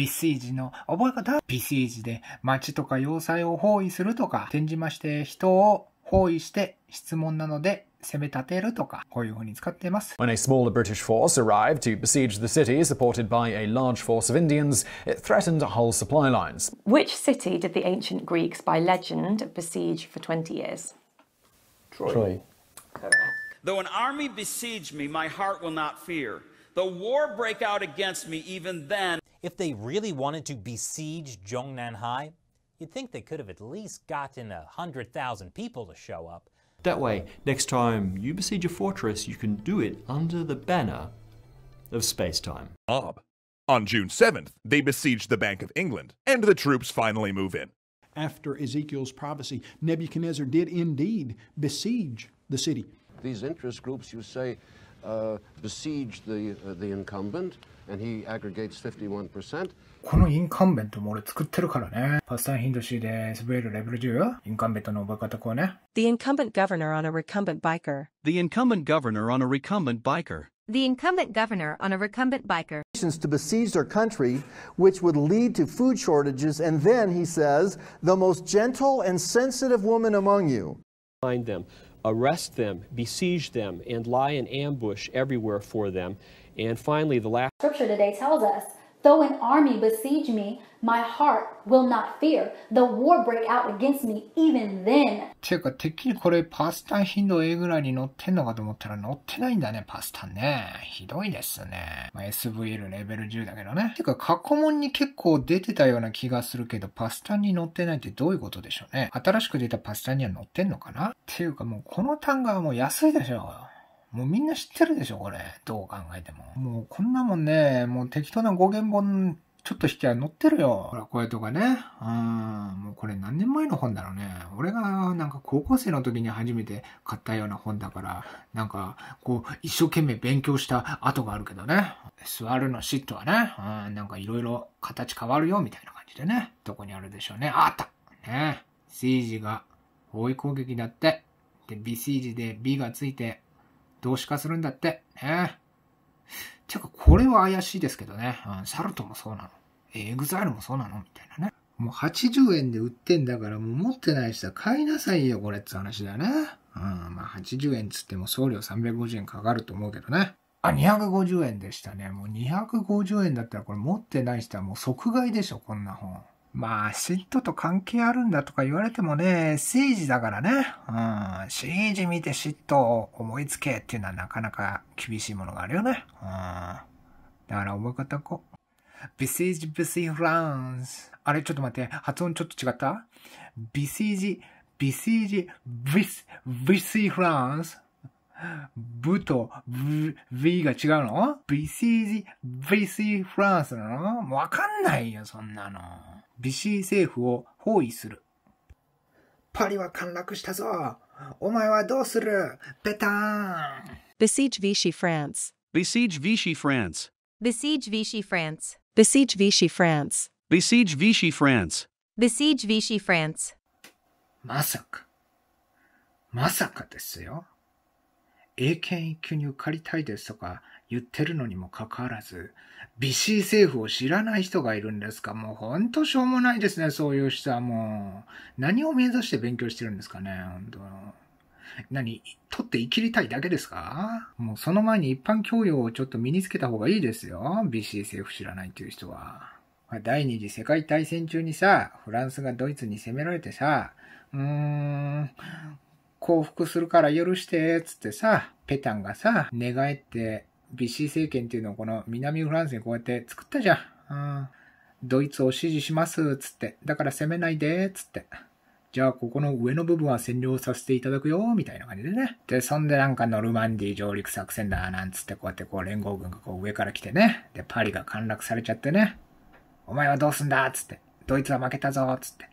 ビスイジの覚え方ビスイジで街とか要塞を包囲するとか、転じまして人を包囲して質問なので攻め立てるとか、こういう風に使ってます。When a smaller British force arrived to besiege the city, supported by a large force of Indians, it threatened whole supply lines. Which city did the ancient Greeks, by legend, besiege for 20 years? Troy. Troy. Though an army besiege me, my heart will not fear. Though war break out against me, even then if they really wanted to besiege Zhongnanhai, you'd think they could have at least gotten a hundred thousand people to show up. That way, next time you besiege a fortress, you can do it under the banner of space-time. Bob. On June 7th, they besiege the Bank of England, and the troops finally move in. After Ezekiel's prophecy, Nebuchadnezzar did indeed besiege the city. These interest groups, you say, uh, besiege the, uh, the incumbent, and he aggregates 51%. このインカンベントも俺作ってるからね。パスタンヒンドシーで滑るレベル10インカンベントのバカタコね。The incumbent, incumbent governor on a recumbent biker. The incumbent governor on a recumbent biker. The incumbent governor on a recumbent biker. To besiege their country, which would lead to food shortages, and then, he says, the most gentle and sensitive woman among you. Find them arrest them, besiege them, and lie in ambush everywhere for them. And finally, the last scripture today tells us Though an army besiege me, my heart will not fear. The war break out against me even then. ていうか、てっきりこれパスタン頻度 A ぐらいに乗ってんのかと思ったら乗ってないんだね、パスタね。ひどいですね。まあ、SVL レベル10だけどね。ていうか、過去問に結構出てたような気がするけど、パスタに乗ってないってどういうことでしょうね。新しく出たパスタには乗ってんのかなていうかもうこの単語はもう安いでしょ。う。もうみんな知ってるでしょ、これ。どう考えても。もうこんなもんね、もう適当な語源本、ちょっと引き合い載ってるよ。ほら、これとかね。うん、もうこれ何年前の本だろうね。俺がなんか高校生の時に初めて買ったような本だから、なんかこう一生懸命勉強した跡があるけどね。座るのシットはね、うん、なんかいろいろ形変わるよみたいな感じでね。どこにあるでしょうね。あったね。C 字が包囲攻撃だって。で、B C g で B がついて、動詞化するんだって。ね。てか、これは怪しいですけどね。うん、サルトもそうなの。エグザイルもそうなのみたいなね。もう80円で売ってんだから、もう持ってない人は買いなさいよ、これって話だよね。うん、まあ80円つっても送料350円かかると思うけどね。あ、250円でしたね。もう250円だったらこれ持ってない人はもう即買いでしょ、こんな本。まあ、嫉妬と関係あるんだとか言われてもね、政治だからね。うん。政治見て嫉妬を思いつけっていうのはなかなか厳しいものがあるよね。うん。だから思い方こう。ビセージビ f ーフランス。あれちょっと待って。発音ちょっと違ったビセージ、ビセージ、ビ i ビ f ーフランス。ブと V, v が違うのビシージ、ビシーフランスなのわかんないよ、そんなの。ビシー政府を包囲する。パリは陥落したぞ。お前はどうするベターン Besiege Vichy France. Besiege Vichy France. Besiege Vichy France. Besiege Vichy France. Besiege Vichy France. Besiege Vichy France. まさか。まさかですよ。英検一級に受かりたいですとか言ってるのにもかかわらず、BC 政府を知らない人がいるんですかもうほんとしょうもないですね、そういう人はもう。何を目指して勉強してるんですかね、本当何取って生きりたいだけですかもうその前に一般教養をちょっと身につけた方がいいですよ。BC 政府知らないっていう人は。第二次世界大戦中にさ、フランスがドイツに攻められてさ、うーん、降伏するから許して、つってさ、ペタンがさ、寝返って、ビシー政権っていうのをこの南フランスにこうやって作ったじゃん。うん。ドイツを支持します、つって。だから攻めないで、つって。じゃあ、ここの上の部分は占領させていただくよ、みたいな感じでね。で、そんでなんかノルマンディ上陸作戦だ、なんつってこうやってこう連合軍がこう上から来てね。で、パリが陥落されちゃってね。お前はどうすんだ、つって。ドイツは負けたぞ、つって。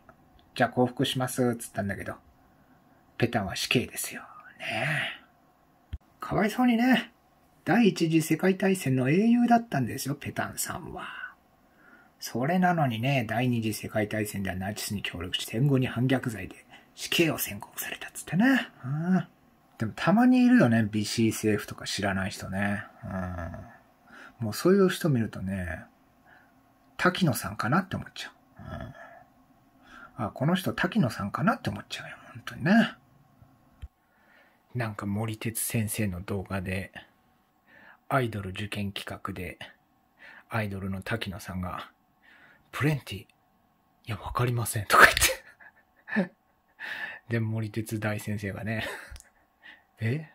じゃあ降伏します、つったんだけど。ペタンは死刑ですよ。ねかわいそうにね。第一次世界大戦の英雄だったんですよ、ペタンさんは。それなのにね、第二次世界大戦ではナチスに協力し、戦後に反逆罪で死刑を宣告されたっつってね。うん、でもたまにいるよね、BC 政府とか知らない人ね。うん、もうそういう人見るとね、滝野さんかなって思っちゃう。うん、あ、この人滝野さんかなって思っちゃうよ、本当にね。なんか森哲先生の動画で、アイドル受験企画で、アイドルの滝野さんが、プレンティ、いや、わかりません、とか言ってで、森哲大先生がねえ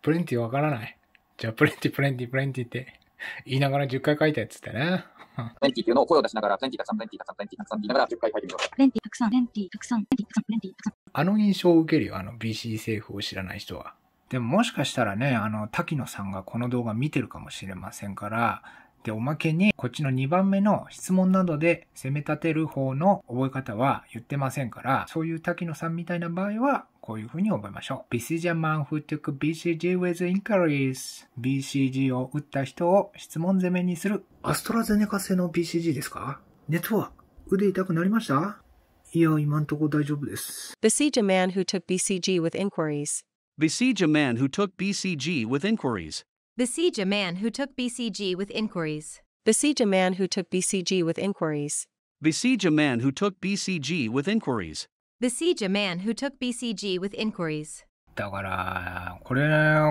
プレンティわからない。じゃあ、プレンティ、プレンティ、プレンティって言いながら10回書いたやつってね。レンティっていうのを声を出しながら、レンティたくさん、レンティたくさん、レンティたくさんって言いながら10回書いてみよう。レンティたくさん、レンティたくさん、レンティたくさん、レンティたくさん。あの印象を受けるよ、あの BC 政府を知らない人は。でももしかしたらね、あの、滝野さんがこの動画見てるかもしれませんから、で、おまけに、こっちの2番目の質問などで責め立てる方の覚え方は言ってませんから、そういう滝野さんみたいな場合は、こういうふうに覚えましょう。BCG man who took BCG with inquiries。BCG を打った人を質問攻めにする。アストラゼネカ製の BCG a man who took BCG with inquiries. Besiege a man who took BCG with inquiries. Besiege a man who took BCG with inquiries. Besiege a man who took BCG with inquiries. Besiege a man who took BCG with inquiries. Besiege a man who took BCG with inquiries. だから、これ、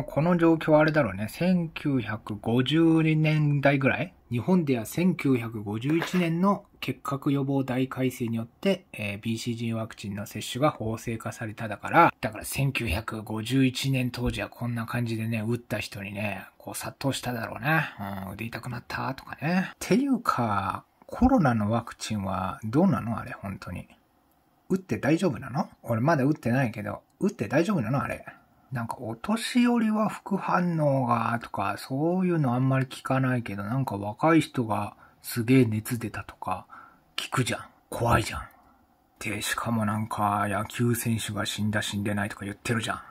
この状況はあれだろうね。1 9 5 2年代ぐらい日本では1951年の結核予防大改正によって、えー、BCG ワクチンの接種が法制化されただから、だから1951年当時はこんな感じでね、打った人にね、こう殺到しただろうね。うん、腕痛くなったとかね。っていうか、コロナのワクチンはどうなのあれ、本当に。打って大丈夫なの俺まだ打ってないけど、打って大丈夫なのあれ。なんかお年寄りは副反応がとか、そういうのあんまり聞かないけど、なんか若い人がすげえ熱出たとか、聞くじゃん。怖いじゃん。で、しかもなんか野球選手が死んだ死んでないとか言ってるじゃん。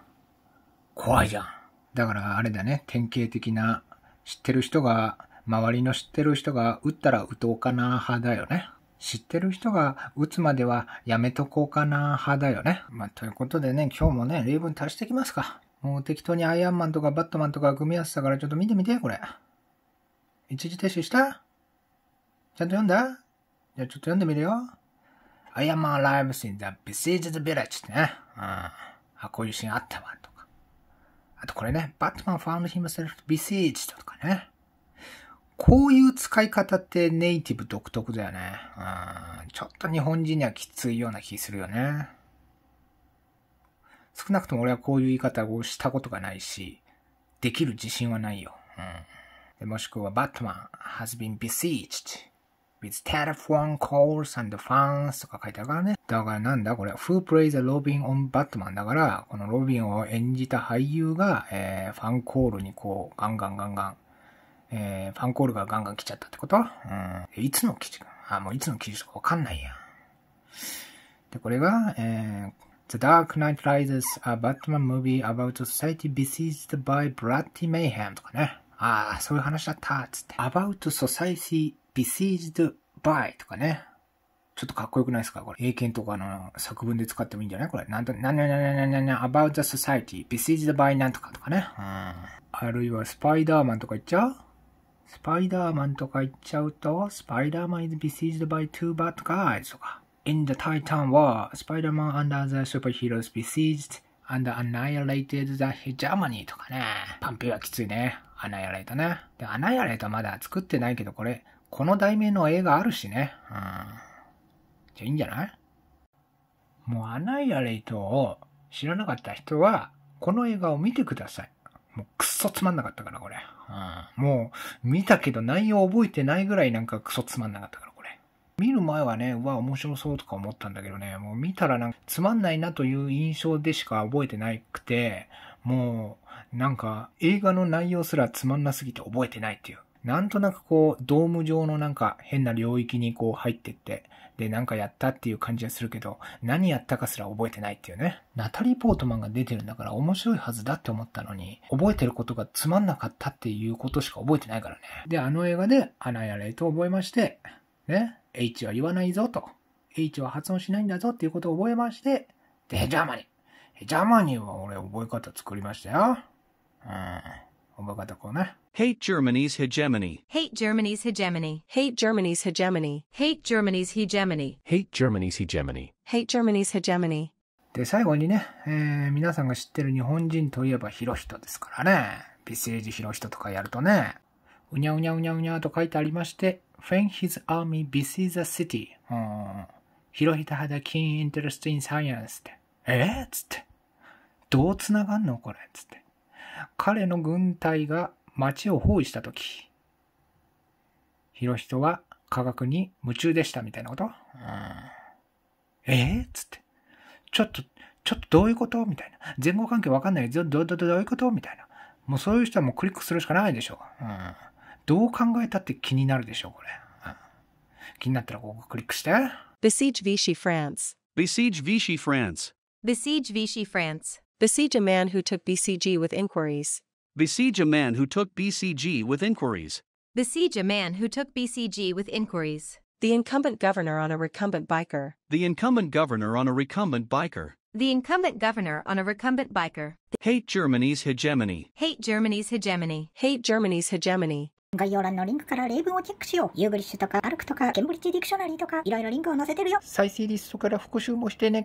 怖いじゃん。だからあれだね、典型的な知ってる人が、周りの知ってる人が打ったら打とうかな派だよね。知ってる人が打つまではやめとこうかな派だよね。まあ、ということでね、今日もね、例文足してきますか。もう適当にアイアンマンとかバットマンとか組み合わせたからちょっと見てみて、これ。一時停止したちゃんと読んだじゃあちょっと読んでみるよ。ア am alive in the besieged village ってね。うん。あ、こういうシーンあったわ、とか。あとこれね、バットマン found himself besieged とかね。こういう使い方ってネイティブ独特だよね。うん、ちょっと日本人にはきついような気するよね。少なくとも俺はこういう言い方をしたことがないし、できる自信はないよ。うん、もしくは、バットマン has been besieged with telephone calls and fans とか書いてあるからね。だからなんだこれ、Who plays a Robin on Batman だから、このロビンを演じた俳優が、えー、ファンコールにこう、ガンガンガンガンえー、ファンコールがガンガン来ちゃったってことうん、いつの記事か。あ、もういつの記事かわかんないや。で、これが、えー、The Dark Knight Rises, a Batman movie about society besieged by b r a o t y mayhem とかね。ああ、そういう話だった、つって。about society besieged by とかね。ちょっとかっこよくないですかこれ。英検とかの作文で使ってもいいんじゃないこれ。なんと、なんなんなんなんなんなん、about the society, besieged by なんとかとかね。うん。あるいはスパイダーマンとか言っちゃうスパイダーマンとか言っちゃうと、スパイダーマン is besieged by two bad guys とか、In the Titan War, Spider-Man and other superheroes besieged and annihilated the h e g e m o n y とかね。パンペはきついね。アナイアレートね。で、アナイアレートまだ作ってないけど、これ、この題名の映画あるしね。うん。じゃ、いいんじゃないもうアナイアレイトを知らなかった人は、この映画を見てください。もうくそつまんなかったから、これ。うん、もう、見たけど内容覚えてないぐらいなんかくそつまんなかったから、これ。見る前はね、うわ、面白そうとか思ったんだけどね、もう見たらなんかつまんないなという印象でしか覚えてなくて、もう、なんか映画の内容すらつまんなすぎて覚えてないっていう。なんとなくこう、ドーム状のなんか変な領域にこう入ってって、で、なんかやったっていう感じがするけど、何やったかすら覚えてないっていうね。ナタリー・ポートマンが出てるんだから面白いはずだって思ったのに、覚えてることがつまんなかったっていうことしか覚えてないからね。で、あの映画で、アナやレと覚えまして、ね、H は言わないぞと、H は発音しないんだぞっていうことを覚えまして、で、ジャーマニー。ジャーマニーは俺覚え方作りましたよ。うん。がどこな。Hate Germany's hegemony. Hate Germany's hegemony. Hate Germany's hegemony. Hate Germany's hegemony. Hate Germany's hegemony. Hate Germany's hegemony. で、最後にね、えー、皆さんが知ってる日本人といえばヒロヒトですからね。ビセージヒロヒトとかやるとね、うにゃうにゃうにゃうにゃと書いてありまして、When his army busy the city. うん。ヒロヒタ派だ keen interest in science って。えー、っつって。どう繋がんのこれっつって。彼の軍隊が町を包囲した時ヒトは科学に夢中でしたみたいなこと、うん、えっ、つって。ちょっと、ちょっとどういうことみたいな。前後関係わかんないど、ど、ど、どういうことみたいな。もうそういう人はもうクリックするしかないでしょう。うん、どう考えたって気になるでしょう、これ。うん、気になったらここクリックして。Besiege Vichy France. Besiege Vichy France. Besiege Vichy France. Besiege a man who took BCG with inquiries. Besiege a man who took BCG with inquiries. Besiege a man who took BCG with inquiries. The incumbent governor on a recumbent biker. The incumbent governor on a recumbent biker. The incumbent governor on a recumbent biker. Hate Germany's hegemony. Hate Germany's hegemony. Hate Germany's hegemony. 概要欄のリンクから例文をチェックしよう。ユーグリッシュとか、アルクとか、ケンブリッジディクショナリーとか、いろいろリンクを載せてるよ。再生リストから復習もしてね。